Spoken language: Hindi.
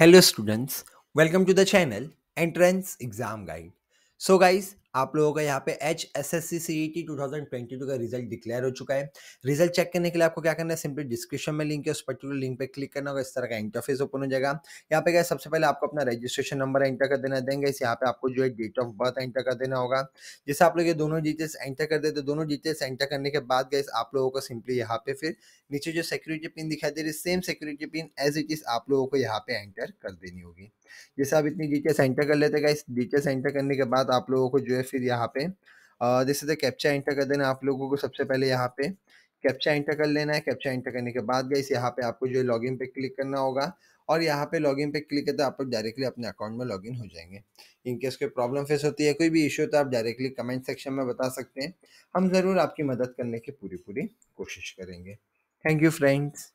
Hello students, welcome to the channel Entrance Exam Guide. So guys, आप लोगों का यहाँ पे H S S C C T two thousand twenty two का रिजल्ट डिक्लेयर हो चुका है रिजल्ट चेक करने के लिए आपको क्या करना है सिंपली डिस्क्रिप्शन में लिंक है उस पर्टिकुलर लिंक पे क्लिक करना होगा इस तरह का इंटरफेस ओपन हो जाएगा यहाँ पे क्या सबसे पहले आपको अपना रजिस्ट्रेशन नंबर एंटर कर देना देंगे इस यहाँ पे आपको जो है डेट ऑफ बर्थ एंटर कर देना होगा जैसे आप लोग ये दोनों डिटेल्स एंटर कर देते दोनों डिटेल्स एंटर करने के बाद गए आप लोगों को सिंपली यहाँ पे फिर नीचे जो सिक्योरिटी पिन दिखाई दे रही है same security pin as it is आप लोगों को यहाँ पे एंटर कर देनी होगी जैसे आप इतनी डिटेल्स एंटर कर लेते गए डिटेल्स एंटर करने के बाद आप लोगों को जो है फिर यहाँ पे जैसे तो कैप्चा एंटर कर देना आप लोगों को सबसे पहले यहाँ पे कैप्चा एंटर कर लेना है कैप्चा एंटर करने के बाद गई यहाँ पे आपको जो है लॉगिन पे क्लिक करना होगा और यहाँ पे लॉगिन पे क्लिक करते तो आप लोग डायरेक्टली अपने अकाउंट में लॉगिन हो जाएंगे इनकेस कोई प्रॉब्लम फेस होती है कोई भी इशू तो आप डायरेक्टली कमेंट सेक्शन में बता सकते हैं हम ज़रूर आपकी मदद करने की पूरी पूरी कोशिश करेंगे थैंक यू फ्रेंड्स